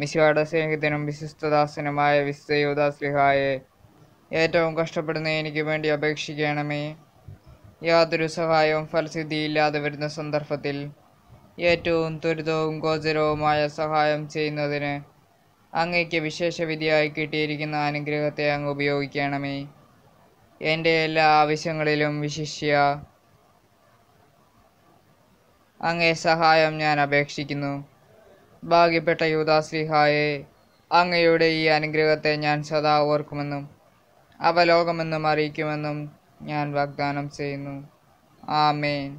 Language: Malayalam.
മിശിയുടെ സ്നേഹിതനും വിശിഷ്ടദാസനുമായ വിശുദ്ധ യോദാസ്ലിഹായെ ഏറ്റവും കഷ്ടപ്പെടുന്ന എനിക്ക് വേണ്ടി അപേക്ഷിക്കണമേ യാതൊരു സഹായവും ഫലസിദ്ധിയില്ലാതെ വരുന്ന സന്ദർഭത്തിൽ ഏറ്റവും ത്വരിതവും ഗോചരവുമായ സഹായം ചെയ്യുന്നതിന് അങ്ങയ്ക്ക് വിശേഷവിധിയായി കിട്ടിയിരിക്കുന്ന അനുഗ്രഹത്തെ അങ്ങ് ഉപയോഗിക്കണമേ എൻ്റെ എല്ലാ ആവശ്യങ്ങളിലും വിശിഷ്യ അങ്ങേ സഹായം ഞാൻ അപേക്ഷിക്കുന്നു ഭാഗ്യപ്പെട്ട യൂദാസ്ലിഹായെ അങ്ങയുടെ ഈ അനുഗ്രഹത്തെ ഞാൻ സദാ ഓർക്കുമെന്നും അവലോകമെന്നും അറിയിക്കുമെന്നും ഞാൻ വാഗ്ദാനം ചെയ്യുന്നു ആമേൻ